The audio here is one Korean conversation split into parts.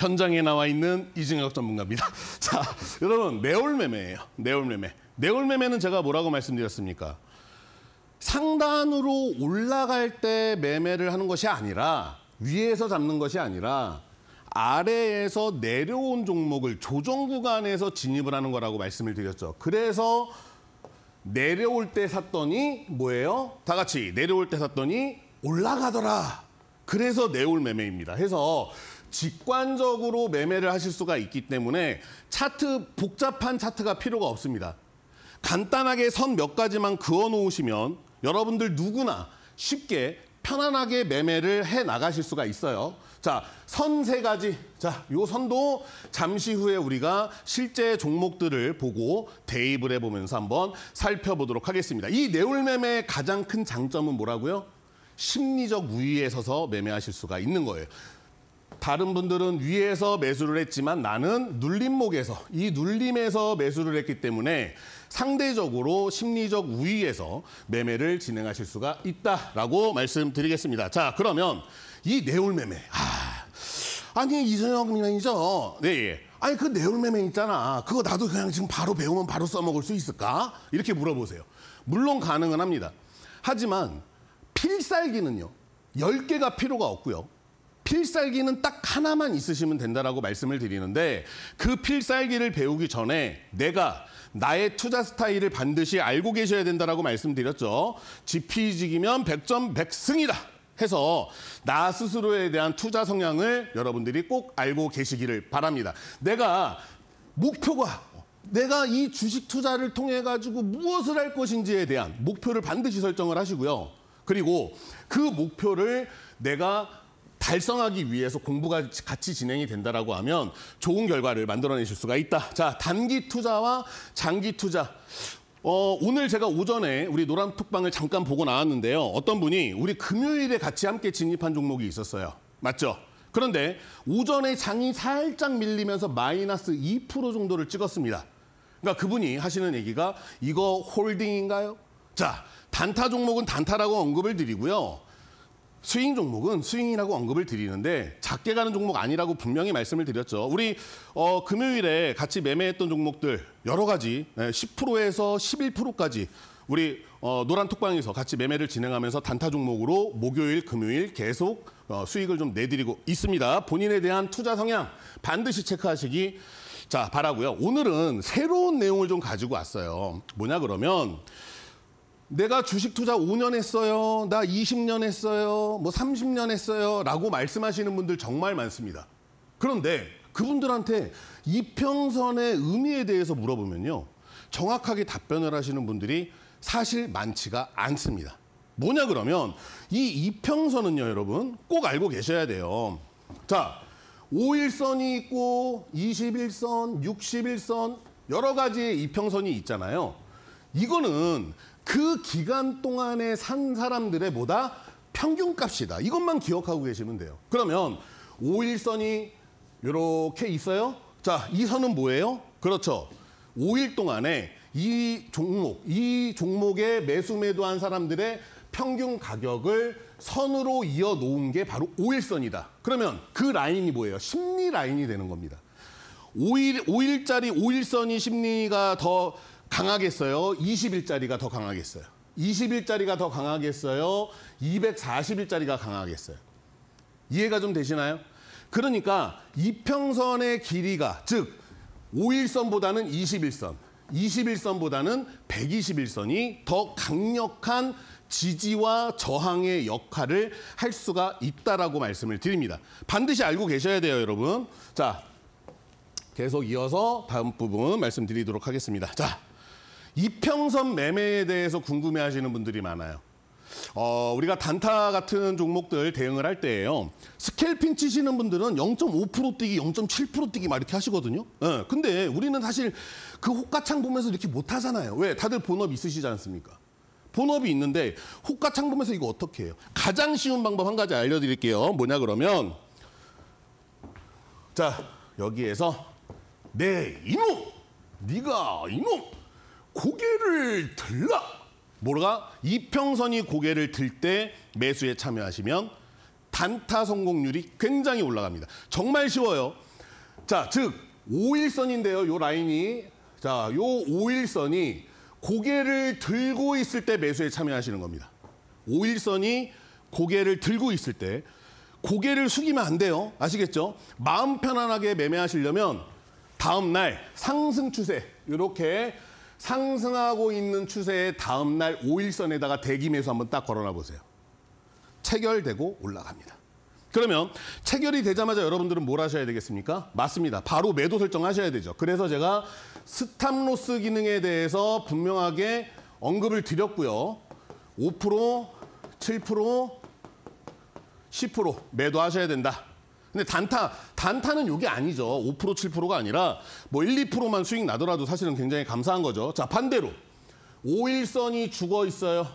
현장에 나와 있는 이진혁 전문가입니다. 자, 여러분 매월매매예요. 매월매매. 매월매매는 제가 뭐라고 말씀드렸습니까? 상단으로 올라갈 때 매매를 하는 것이 아니라 위에서 잡는 것이 아니라 아래에서 내려온 종목을 조정 구간에서 진입을 하는 거라고 말씀을 드렸죠. 그래서 내려올 때 샀더니 뭐예요? 다 같이 내려올 때 샀더니 올라가더라. 그래서 내올 매매입니다. 해서 직관적으로 매매를 하실 수가 있기 때문에 차트 복잡한 차트가 필요가 없습니다. 간단하게 선 몇 가지만 그어 놓으시면 여러분들 누구나 쉽게 편안하게 매매를 해 나가실 수가 있어요. 자, 선 세 가지. 자, 요 선도 잠시 후에 우리가 실제 종목들을 보고 대입을 해보면서 한번 살펴보도록 하겠습니다. 이 내울매매의 가장 큰 장점은 뭐라고요? 심리적 우위에 서서 매매하실 수가 있는 거예요. 다른 분들은 위에서 매수를 했지만 나는 눌림목에서 이 눌림에서 매수를 했기 때문에 상대적으로 심리적 우위에서 매매를 진행하실 수가 있다라고 말씀드리겠습니다. 자 그러면 이 내올 매매 아, 아니 이선영 매니저 네 예. 아니 그 내올 매매 있잖아 그거 나도 그냥 지금 바로 배우면 바로 써먹을 수 있을까 이렇게 물어보세요. 물론 가능은 합니다. 하지만 필살기는요. 1 0개가 필요가 없고요. 필살기는 딱 하나만 있으시면 된다라고 말씀을 드리는데 그 필살기를 배우기 전에 내가 나의 투자 스타일을 반드시 알고 계셔야 된다라고 말씀드렸죠. 지피지기면 100점 100승이다. 해서 나 스스로에 대한 투자 성향을 여러분들이 꼭 알고 계시기를 바랍니다. 내가 목표가 내가 이 주식 투자를 통해 가지고 무엇을 할 것인지에 대한 목표를 반드시 설정을 하시고요. 그리고 그 목표를 내가 달성하기 위해서 공부가 같이 진행이 된다라고 하면 좋은 결과를 만들어내실 수가 있다. 자, 단기 투자와 장기 투자. 어, 오늘 제가 오전에 우리 노란톡방을 잠깐 보고 나왔는데요. 어떤 분이 우리 금요일에 같이 함께 진입한 종목이 있었어요. 맞죠? 그런데 오전에 장이 살짝 밀리면서 마이너스 2% 정도를 찍었습니다. 그러니까 그분이 하시는 얘기가 이거 홀딩인가요? 자, 단타 종목은 단타라고 언급을 드리고요. 스윙 종목은 스윙이라고 언급을 드리는데 작게 가는 종목 아니라고 분명히 말씀을 드렸죠. 우리 어, 금요일에 같이 매매했던 종목들 여러 가지 10%에서 예, 11%까지 우리 어, 노란 톡방에서 같이 매매를 진행하면서 단타 종목으로 목요일, 금요일 계속 어, 수익을 좀 내드리고 있습니다. 본인에 대한 투자 성향 반드시 체크하시기 자 바라고요. 오늘은 새로운 내용을 좀 가지고 왔어요. 뭐냐 그러면 내가 주식 투자 5년 했어요. 나 20년 했어요. 뭐 30년 했어요. 라고 말씀하시는 분들 정말 많습니다. 그런데 그분들한테 이평선의 의미에 대해서 물어보면요. 정확하게 답변을 하시는 분들이 사실 많지가 않습니다. 뭐냐 그러면 이 이평선은요, 여러분. 꼭 알고 계셔야 돼요. 자, 5일선이 있고 21선, 61선 여러 가지의 이평선이 있잖아요. 이거는 그 기간 동안에 산 사람들의 뭐다? 평균값이다. 이것만 기억하고 계시면 돼요. 그러면 5일선이 이렇게 있어요. 자, 이 선은 뭐예요? 그렇죠. 5일 동안에 이 종목, 이 종목에 매수 매도한 사람들의 평균 가격을 선으로 이어 놓은 게 바로 5일선이다 그러면 그 라인이 뭐예요? 심리 라인이 되는 겁니다. 5일, 5일짜리 5일선이 심리가 더 강하겠어요? 20일짜리가 더 강하겠어요? 20일짜리가 더 강하겠어요? 240일짜리가 강하겠어요? 이해가 좀 되시나요? 그러니까 이평선의 길이가 즉 5일선보다는 21선, 21선보다는 121선이 더 강력한 지지와 저항의 역할을 할 수가 있다라고 말씀을 드립니다. 반드시 알고 계셔야 돼요, 여러분. 자, 계속 이어서 다음 부분 말씀드리도록 하겠습니다. 자, 이평선 매매에 대해서 궁금해하시는 분들이 많아요. 어, 우리가 단타 같은 종목들 대응을 할때에요 스켈핑 치시는 분들은 0.5% 뛰기, 0.7% 뛰기 막 이렇게 하시거든요. 예, 근데 우리는 사실 그 호가창 보면서 이렇게 못 하잖아요. 왜? 다들 본업 있으시지 않습니까? 본업이 있는데 호가창 보면서 이거 어떻게 해요? 가장 쉬운 방법 한 가지 알려드릴게요. 뭐냐 그러면 자 여기에서 네 이놈 네가 이놈 고개를 들라. 뭐르가 이평선이 고개를 들 때 매수에 참여하시면 단타 성공률이 굉장히 올라갑니다. 정말 쉬워요. 자, 즉 5일선인데요. 요 라인이 자, 요 5일선이 고개를 들고 있을 때 매수에 참여하시는 겁니다. 5일선이 고개를 들고 있을 때 고개를 숙이면 안 돼요. 아시겠죠? 마음 편안하게 매매하시려면 다음 날 상승 추세 이렇게 상승하고 있는 추세의 다음 날 5일선에다가 대기 매수 한번 딱 걸어놔 보세요. 체결되고 올라갑니다. 그러면 체결이 되자마자 여러분들은 뭘 하셔야 되겠습니까? 맞습니다. 바로 매도 설정하셔야 되죠. 그래서 제가 스탑로스 기능에 대해서 분명하게 언급을 드렸고요. 5%, 7%, 10% 매도하셔야 된다. 근데 단타, 단타는 이게 아니죠. 5% 7%가 아니라 뭐 1, 2%만 수익 나더라도 사실은 굉장히 감사한 거죠. 자, 반대로 5일선이 죽어 있어요.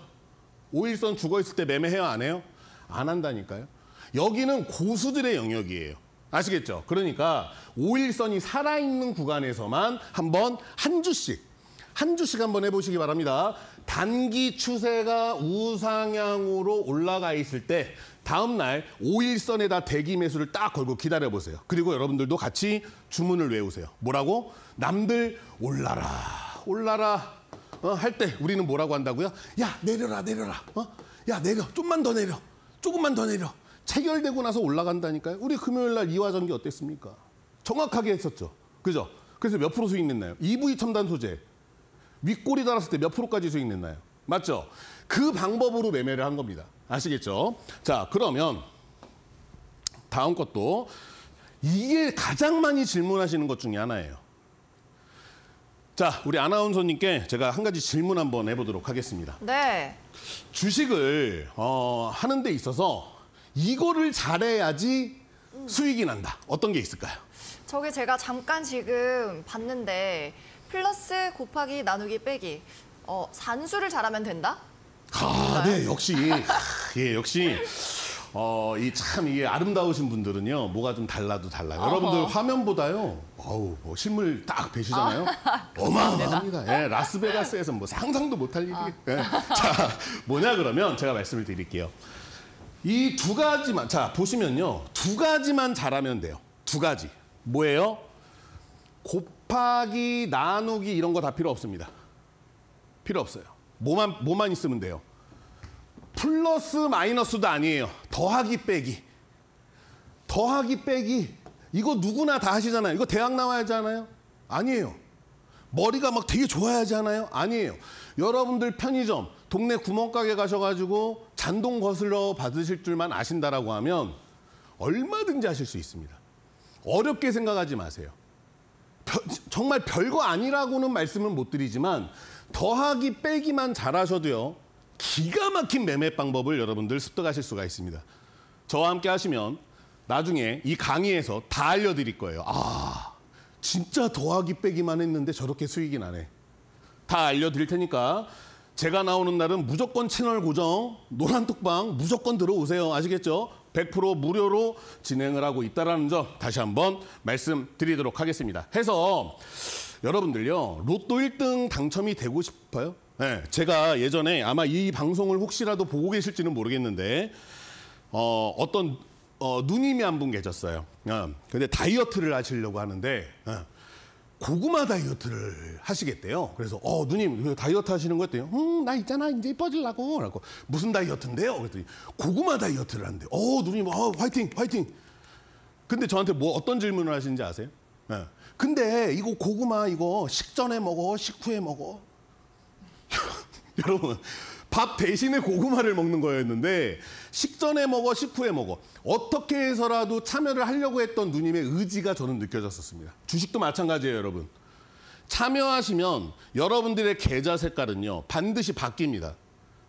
5일선 죽어 있을 때 매매해요, 안 해요? 안 한다니까요. 여기는 고수들의 영역이에요. 아시겠죠? 그러니까 5일선이 살아있는 구간에서만 한번 한 주씩 한 주씩 한번 해보시기 바랍니다. 단기 추세가 우상향으로 올라가 있을 때 다음 날 5일선에다 대기 매수를 딱 걸고 기다려 보세요. 그리고 여러분들도 같이 주문을 외우세요. 뭐라고? 남들 올라라. 올라라. 어, 할때 우리는 뭐라고 한다고요? 야, 내려라. 내려라. 어? 야, 내려. 좀만 더 내려. 조금만 더 내려. 체결되고 나서 올라간다니까요. 우리 금요일 날 이화전기 어땠습니까? 정확하게 했었죠. 그죠? 그래서 몇 프로 수익 냈나요? EV 첨단 소재. 윗꼬리 달았을 때 몇 프로까지 수익 냈나요? 맞죠? 그 방법으로 매매를 한 겁니다. 아시겠죠? 자, 그러면 다음 것도 이게 가장 많이 질문하시는 것 중에 하나예요. 자, 우리 아나운서님께 제가 한 가지 질문 한번 해보도록 하겠습니다. 네. 주식을 어, 하는 데 있어서 이거를 잘해야지 수익이 난다. 어떤 게 있을까요? 저게 제가 잠깐 지금 봤는데 플러스 곱하기 나누기 빼기 어, 산수를 잘하면 된다? 아, 네, 역시. 예, 역시. 어, 이 참 이게 아름다우신 분들은요, 뭐가 좀 달라도 달라요. 어허. 여러분들 화면보다요, 어우, 뭐 실물 딱배시잖아요 아, 어마어마합니다. 예, 라스베가스에서 뭐 상상도 못할 일이. 아. 예. 자, 뭐냐 그러면 제가 말씀을 드릴게요. 이 두 가지만, 자, 보시면요. 두 가지만 잘하면 돼요. 두 가지. 뭐예요? 곱하기, 나누기 이런 거 다 필요 없습니다. 필요 없어요. 뭐만 뭐만 있으면 돼요. 플러스 마이너스도 아니에요. 더하기 빼기. 더하기 빼기. 이거 누구나 다 하시잖아요. 이거 대학 나와야 하잖아요. 아니에요. 머리가 막 되게 좋아야 하잖아요. 아니에요. 여러분들 편의점, 동네 구멍가게 가셔가지고 잔동 거슬러 받으실 줄만 아신다라고 하면 얼마든지 하실 수 있습니다. 어렵게 생각하지 마세요. 벼, 정말 별거 아니라고는 말씀을 못 드리지만 더하기 빼기만 잘하셔도요. 기가 막힌 매매 방법을 여러분들 습득하실 수가 있습니다. 저와 함께 하시면 나중에 이 강의에서 다 알려드릴 거예요. 아, 진짜 더하기 빼기만 했는데 저렇게 수익이 나네. 다 알려드릴 테니까 제가 나오는 날은 무조건 채널 고정, 노란 톡방 무조건 들어오세요. 아시겠죠? 100% 무료로 진행을 하고 있다는 점 다시 한번 말씀드리도록 하겠습니다. 해서 여러분들요. 로또 1등 당첨이 되고 싶어요? 네, 제가 예전에 아마 이 방송을 혹시라도 보고 계실지는 모르겠는데 어, 어떤 어, 누님이 한 분 계셨어요. 어, 근데 다이어트를 하시려고 하는데 어, 고구마 다이어트를 하시겠대요. 그래서 어 누님 다이어트 하시는 거같더요음나 있잖아 이제 이뻐질라고 라고 무슨 다이어트인데요? 그랬더니 고구마 다이어트를 한대. 요어 누님 어 화이팅 화이팅. 근데 저한테 뭐 어떤 질문을 하시는지 아세요? 네. 근데 이거 고구마 이거 식전에 먹어 식후에 먹어. 여러분 밥 대신에 고구마를 먹는 거였는데 식전에 먹어 식후에 먹어 어떻게 해서라도 참여를 하려고 했던 누님의 의지가 저는 느껴졌었습니다. 주식도 마찬가지예요 여러분. 참여하시면 여러분들의 계좌 색깔은요 반드시 바뀝니다.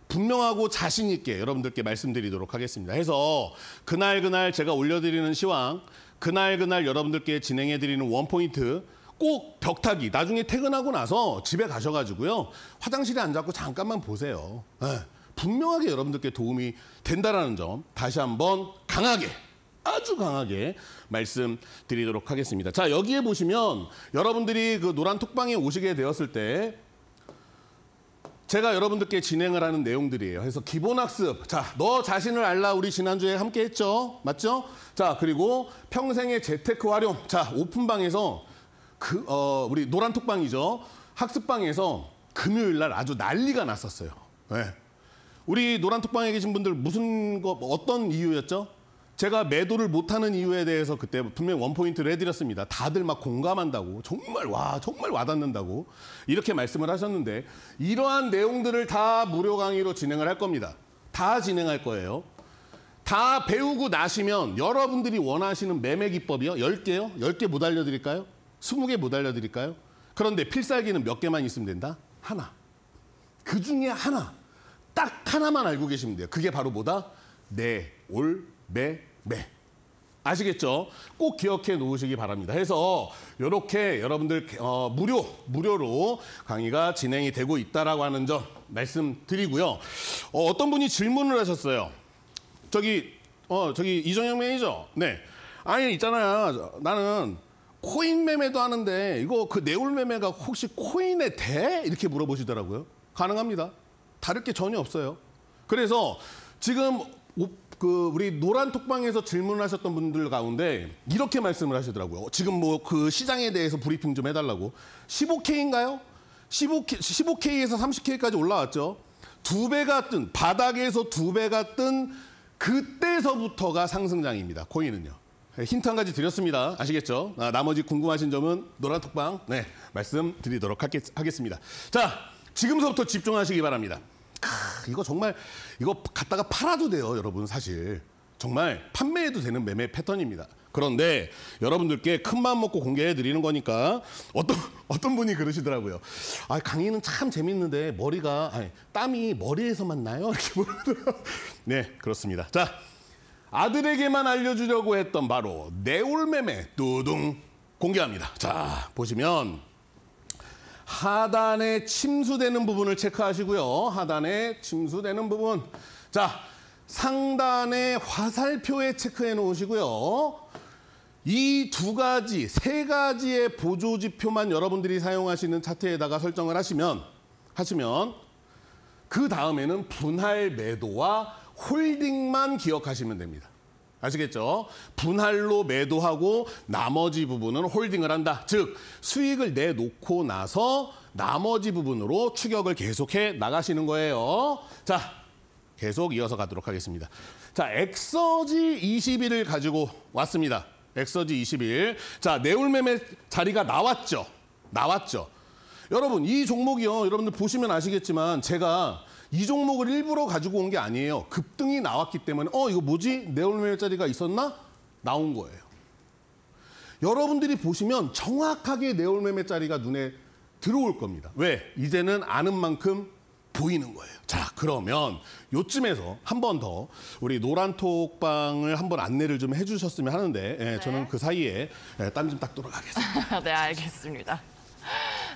분명하고 자신 있게 여러분들께 말씀드리도록 하겠습니다. 해서 그날 그날 제가 올려드리는 시황, 그날 그날 여러분들께 진행해드리는 원포인트, 꼭 벽타기 나중에 퇴근하고 나서 집에 가셔가지고요 화장실에 앉아고 잠깐만 보세요 네, 분명하게 여러분들께 도움이 된다라는 점 다시 한번 강하게 아주 강하게 말씀드리도록 하겠습니다 자 여기에 보시면 여러분들이 그 노란 톡방에 오시게 되었을 때 제가 여러분들께 진행을 하는 내용들이에요. 그래서 기본 학습. 자, 너 자신을 알라. 우리 지난주에 함께 했죠. 맞죠? 자, 그리고 평생의 재테크 활용. 자, 오픈방에서 그, 어, 우리 노란톡방이죠. 학습방에서 금요일 날 아주 난리가 났었어요. 네. 우리 노란톡방에 계신 분들 무슨 거, 뭐 어떤 이유였죠? 제가 매도를 못하는 이유에 대해서 그때 분명히 원포인트를 해드렸습니다. 다들 막 공감한다고 정말 와 정말 와닿는다고 이렇게 말씀을 하셨는데 이러한 내용들을 다 무료 강의로 진행을 할 겁니다. 다 진행할 거예요. 다 배우고 나시면 여러분들이 원하시는 매매 기법이요. 10개요? 10개 못 알려드릴까요? 스무 개 못 알려드릴까요? 그런데 필살기는 몇 개만 있으면 된다? 하나. 그 중에 하나. 딱 하나만 알고 계시면 돼요. 그게 바로 뭐다? 네, 올, 매, 매. 아시겠죠? 꼭 기억해 놓으시기 바랍니다. 해서 이렇게 여러분들 어, 무료 무료로 강의가 진행이 되고 있다라고 하는 점 말씀드리고요. 어, 떤 분이 질문을 하셨어요. 저기 어 저기 이정영 매니저. 네. 아니 있잖아요. 나는 코인 매매도 하는데 이거 그 내울 매매가 혹시 코인에 대? 이렇게 물어보시더라고요. 가능합니다. 다를 게 전혀 없어요. 그래서 지금 그 우리 노란 톡방에서 질문을 하셨던 분들 가운데 이렇게 말씀을 하시더라고요. 지금 뭐 그 시장에 대해서 브리핑 좀 해달라고. 15K인가요? 15K, 15K에서 30K까지 올라왔죠. 두 배가 뜬, 바닥에서 두 배가 뜬 그때서부터가 상승장입니다. 코인은요. 예, 힌트 한 가지 드렸습니다. 아시겠죠? 아, 나머지 궁금하신 점은 노란톡방 네, 말씀드리도록 하겠, 습니다 자, 지금서부터 집중하시기 바랍니다. 크, 이거 정말 이거 갖다가 팔아도 돼요, 여러분 사실. 정말 판매해도 되는 매매 패턴입니다. 그런데 여러분들께 큰 마음 먹고 공개해 드리는 거니까 어떤 어떤 분이 그러시더라고요. 아 강의는 참 재밌는데 머리가 아니, 땀이 머리에서만 나요? 이렇게 물어더라고요. 네 그렇습니다. 자 아들에게만 알려주려고 했던 바로 내울매매 뚜둥 공개합니다. 자, 보시면 하단에 침수되는 부분을 체크하시고요. 하단에 침수되는 부분. 자, 상단에 화살표에 체크해 놓으시고요. 이 두 가지, 세 가지의 보조지표만 여러분들이 사용하시는 차트에다가 설정을 하시면, 하시면, 그 다음에는 분할 매도와 홀딩만 기억하시면 됩니다. 아시겠죠? 분할로 매도하고 나머지 부분은 홀딩을 한다. 즉, 수익을 내놓고 나서 나머지 부분으로 추격을 계속해 나가시는 거예요. 자, 계속 이어서 가도록 하겠습니다. 자, 엑서지 21을 가지고 왔습니다. 엑서지 21. 자, 내울매매 자리가 나왔죠? 나왔죠? 여러분, 이 종목이요. 여러분들 보시면 아시겠지만 제가 이 종목을 일부러 가지고 온 게 아니에요. 급등이 나왔기 때문에 어 이거 뭐지? 네올매일짜리가 있었나? 나온 거예요. 여러분들이 보시면 정확하게 네올매매짜리가 눈에 들어올 겁니다. 왜? 이제는 아는 만큼 보이는 거예요. 자, 그러면 요쯤에서 한 번 더 우리 노란톡방을 한 번 안내를 좀 해주셨으면 하는데 예, 네. 저는 그 사이에 예, 땀좀 딱 돌아가겠습니다. 네, 알겠습니다.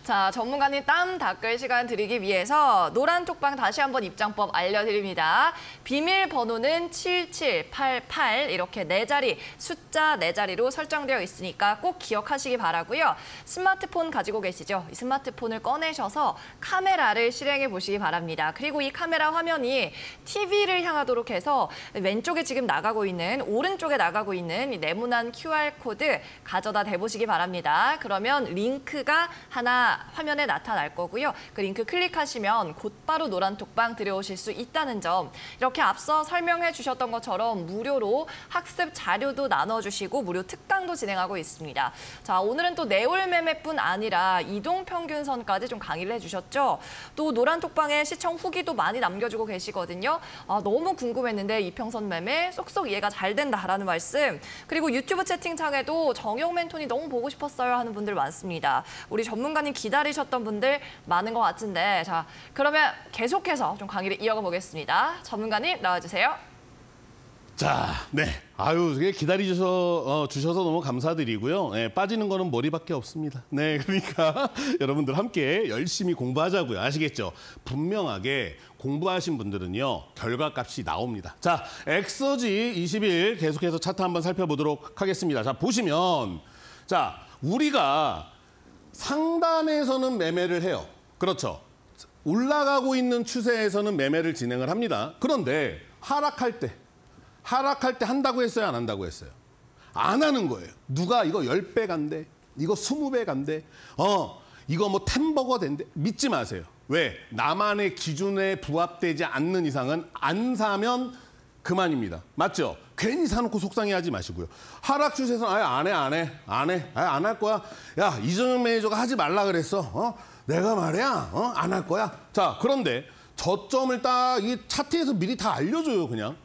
자, 전문가님 땀 닦을 시간 드리기 위해서 노란 쪽방 다시 한번 입장법 알려드립니다. 비밀번호는 7788 이렇게 네 자리, 숫자 네 자리로 설정되어 있으니까 꼭 기억하시기 바라고요. 스마트폰 가지고 계시죠? 이 스마트폰을 꺼내셔서 카메라를 실행해 보시기 바랍니다. 그리고 이 카메라 화면이 TV를 향하도록 해서 왼쪽에 지금 나가고 있는, 오른쪽에 나가고 있는 이 네모난 QR코드 가져다 대보시기 바랍니다. 그러면 링크가 하나, 화면에 나타날 거고요. 그 링크 클릭하시면 곧바로 노란톡방 들여오실 수 있다는 점. 이렇게 앞서 설명해 주셨던 것처럼 무료로 학습 자료도 나눠주시고 무료 특강도 진행하고 있습니다. 자, 오늘은 또 내올 매매뿐 아니라 이동 평균선까지 좀 강의를 해주셨죠. 또 노란톡방에 시청 후기도 많이 남겨주고 계시거든요. 아, 너무 궁금했는데 이평선 매매 쏙쏙 이해가 잘 된다라는 말씀. 그리고 유튜브 채팅창에도 정영 멘토니 너무 보고 싶었어요 하는 분들 많습니다. 우리 전문가님 기다리셨던 분들 많은 것 같은데 자 그러면 계속해서 좀 강의를 이어가 보겠습니다. 전문가님 나와주세요. 자, 네. 아유, 기다리셔서 어, 주셔서 너무 감사드리고요. 네, 빠지는 거는 머리밖에 없습니다. 네, 그러니까 여러분들 함께 열심히 공부하자고요. 아시겠죠? 분명하게 공부하신 분들은요. 결과값이 나옵니다. 자, 엑서지 21 계속해서 차트 한번 살펴보도록 하겠습니다. 자, 보시면 자, 우리가 상단에서는 매매를 해요. 그렇죠. 올라가고 있는 추세에서는 매매를 진행을 합니다. 그런데 하락할 때, 하락할 때 한다고 했어요? 안 한다고 했어요? 안 하는 거예요. 누가 이거 10배 간대, 이거 20배 간대, 어, 이거 뭐 템버거 된대. 믿지 마세요. 왜? 나만의 기준에 부합되지 않는 이상은 안 사면 그만입니다. 맞죠? 괜히 사놓고 속상해하지 마시고요. 하락 추세선 아예 안 해, 안 해, 안 해, 아예 안 할 거야. 야 이정현 매니저가 하지 말라 그랬어. 어? 내가 말이야, 어? 안 할 거야. 자 그런데 저점을 딱 이 차트에서 미리 다 알려줘요, 그냥.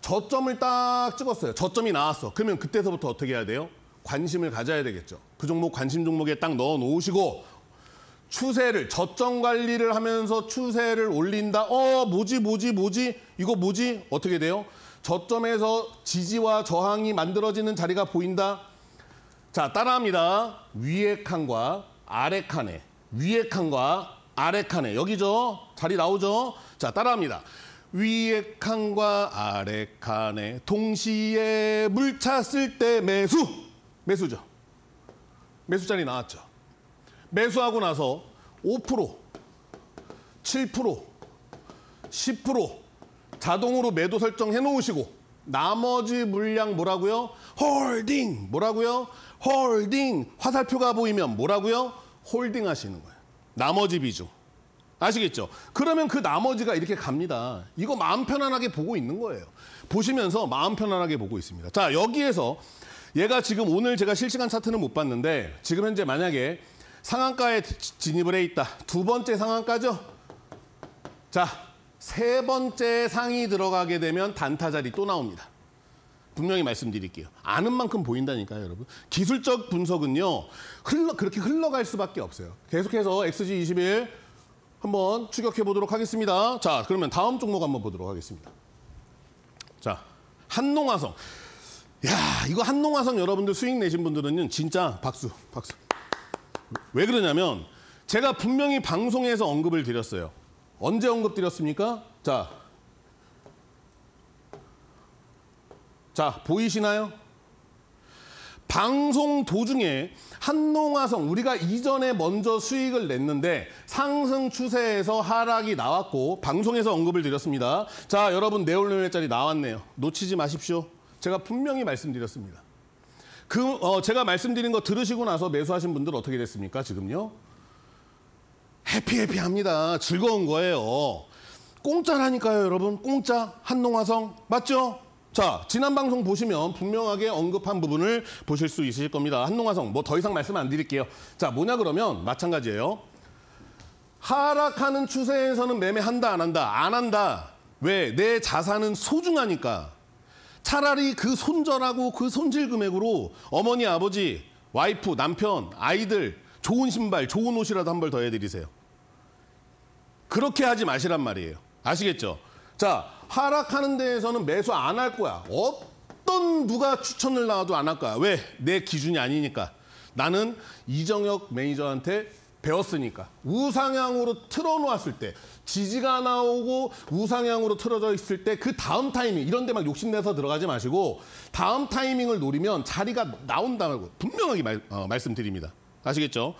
저점을 딱 찍었어요. 저점이 나왔어. 그러면 그때서부터 어떻게 해야 돼요? 관심을 가져야 되겠죠. 그 종목 관심 종목에 딱 넣어 놓으시고 추세를 저점 관리를 하면서 추세를 올린다. 어, 뭐지, 뭐지, 뭐지? 이거 뭐지? 어떻게 돼요? 저점에서 지지와 저항이 만들어지는 자리가 보인다. 자, 따라합니다. 위의 칸과 아래 칸에, 위의 칸과 아래 칸에. 여기죠? 자리 나오죠? 자, 따라합니다. 위의 칸과 아래 칸에 동시에 물 찼을 때 매수. 매수죠. 매수 자리 나왔죠. 매수하고 나서 5%, 7%, 10%, 자동으로 매도 설정해 놓으시고 나머지 물량 뭐라고요? 홀딩 뭐라고요? 홀딩 화살표가 보이면 뭐라고요? 홀딩 하시는 거예요. 나머지 비중. 아시겠죠? 그러면 그 나머지가 이렇게 갑니다. 이거 마음 편안하게 보고 있는 거예요. 보시면서 마음 편안하게 보고 있습니다. 자, 여기에서 얘가 지금 오늘 제가 실시간 차트는 못 봤는데 지금 현재 만약에 상한가에 진입을 해 있다. 두 번째 상한가죠? 자, 세 번째 상이 들어가게 되면 단타 자리 또 나옵니다. 분명히 말씀드릴게요. 아는 만큼 보인다니까요, 여러분. 기술적 분석은요, 흘러, 그렇게 흘러갈 수밖에 없어요. 계속해서 XG21 한번 추격해 보도록 하겠습니다. 자, 그러면 다음 종목 한번 보도록 하겠습니다. 자, 한농화성. 야, 이거 한농화성 여러분들 수익 내신 분들은 요 진짜 박수, 박수. 왜 그러냐면 제가 분명히 방송에서 언급을 드렸어요. 언제 언급드렸습니까? 자, 자 보이시나요? 방송 도중에 한농화성 우리가 이전에 먼저 수익을 냈는데 상승 추세에서 하락이 나왔고 방송에서 언급을 드렸습니다. 자 여러분 네올리매짜리 나왔네요. 놓치지 마십시오. 제가 분명히 말씀드렸습니다. 그 어, 제가 말씀드린 거 들으시고 나서 매수하신 분들 어떻게 됐습니까 지금요? 해피해피합니다. 즐거운 거예요. 공짜라니까요, 여러분. 공짜 한농화성 맞죠? 자, 지난 방송 보시면 분명하게 언급한 부분을 보실 수 있으실 겁니다. 한농화성 뭐 더 이상 말씀 안 드릴게요. 자, 뭐냐 그러면 마찬가지예요. 하락하는 추세에서는 매매한다 안 한다 안 한다. 왜? 내 자산은 소중하니까. 차라리 그 손절하고 그 손질 금액으로 어머니, 아버지, 와이프, 남편, 아이들 좋은 신발, 좋은 옷이라도 한 벌 더 해드리세요. 그렇게 하지 마시란 말이에요. 아시겠죠? 자, 하락하는 데에서는 매수 안 할 거야. 어떤 누가 추천을 나와도 안 할 거야. 왜? 내 기준이 아니니까. 나는 이정혁 매니저한테 배웠으니까. 우상향으로 틀어놓았을 때, 지지가 나오고 우상향으로 틀어져 있을 때 그 다음 타이밍, 이런 데 막 욕심내서 들어가지 마시고 다음 타이밍을 노리면 자리가 나온다고 분명하게 말, 어, 말씀드립니다. 아시겠죠?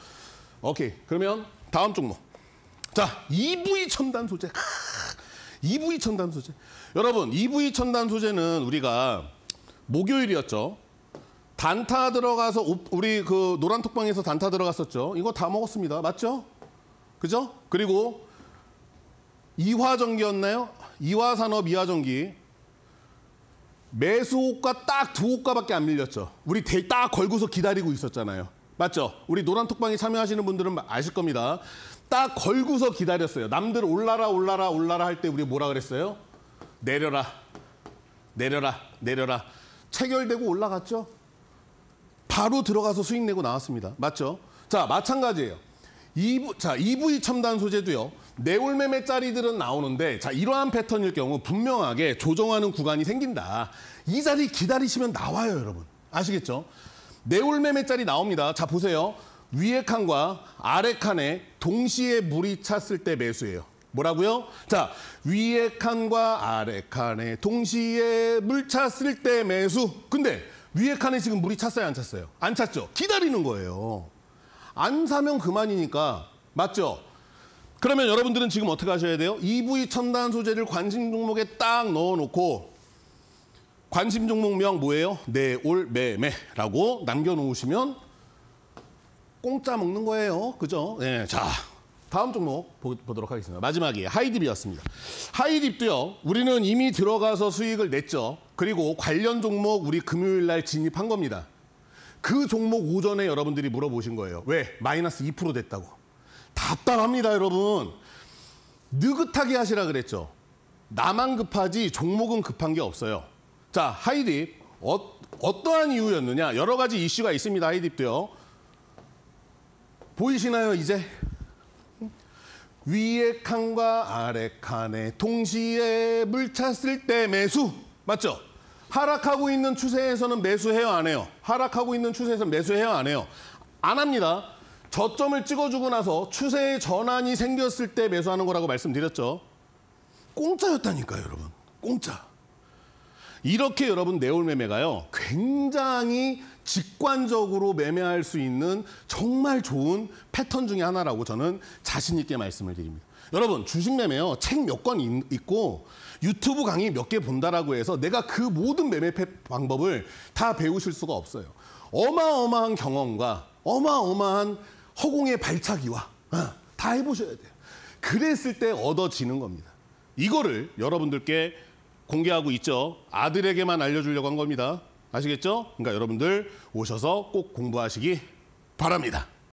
오케이, 그러면 다음 종목. 자, EV 첨단 소재. EV 첨단 소재. 여러분, EV 첨단 소재는 우리가 목요일이었죠. 단타 들어가서 우리 그 노란 톡방에서 단타 들어갔었죠. 이거 다 먹었습니다. 맞죠? 그죠? 그리고 이화전기였나요? 이화산업 이화전기. 매수 호가 딱 두 호가밖에 안 밀렸죠. 우리 딱 걸고서 기다리고 있었잖아요. 맞죠? 우리 노란 톡방에 참여하시는 분들은 아실 겁니다. 딱 걸고서 기다렸어요. 남들 올라라 올라라 올라라 할 때 우리 뭐라 그랬어요? 내려라 내려라 내려라 체결되고 올라갔죠? 바로 들어가서 수익 내고 나왔습니다. 맞죠? 자 마찬가지예요. EV, 자, EV 첨단 소재도요. 네올매매짜리들은 나오는데 자 이러한 패턴일 경우 분명하게 조정하는 구간이 생긴다. 이 자리 기다리시면 나와요, 여러분. 아시겠죠? 네올매매짜리 나옵니다. 자 보세요. 위에 칸과 아래 칸에 동시에 물이 찼을 때 매수예요. 뭐라고요? 자, 위에 칸과 아래 칸에 동시에 물 찼을 때 매수. 근데 위에 칸에 지금 물이 찼어요, 안 찼어요? 안 찼죠. 기다리는 거예요. 안 사면 그만이니까 맞죠? 그러면 여러분들은 지금 어떻게 하셔야 돼요? EV 첨단 소재를 관심 종목에 딱 넣어놓고 관심 종목명 뭐예요? 내올 네, 매매라고 남겨놓으시면 공짜 먹는 거예요. 그죠? 네, 자 다음 종목 보, 도록 하겠습니다. 마지막이 하이딥이었습니다. 하이딥도요. 우리는 이미 들어가서 수익을 냈죠. 그리고 관련 종목 우리 금요일 날 진입한 겁니다. 그 종목 오전에 여러분들이 물어보신 거예요. 왜? 마이너스 2% 됐다고. 답답합니다, 여러분. 느긋하게 하시라 그랬죠. 나만 급하지 종목은 급한 게 없어요. 자, 하이딥. 어, 어떠한 이유였느냐? 여러 가지 이슈가 있습니다, 하이딥도요. 보이시나요 이제? 위에 칸과 아래 칸에 동시에 물 찼을 때 매수 맞죠? 하락하고 있는 추세에서는 매수해요 안 해요? 하락하고 있는 추세에서는 매수해요 안 해요? 안 합니다. 저점을 찍어주고 나서 추세의 전환이 생겼을 때 매수하는 거라고 말씀드렸죠. 공짜였다니까요 여러분. 공짜. 이렇게 여러분 내올 매매가요. 굉장히 직관적으로 매매할 수 있는 정말 좋은 패턴 중에 하나라고 저는 자신 있게 말씀을 드립니다. 여러분 주식 매매요 책 몇 권 있고 유튜브 강의 몇 개 본다라고 해서 내가 그 모든 매매 방법을 다 배우실 수가 없어요. 어마어마한 경험과 어마어마한 허공의 발차기와 어, 다 해보셔야 돼요. 그랬을 때 얻어지는 겁니다. 이거를 여러분들께 공개하고 있죠. 아들에게만 알려주려고 한 겁니다. 아시겠죠? 그러니까 여러분들 오셔서 꼭 공부하시기 바랍니다.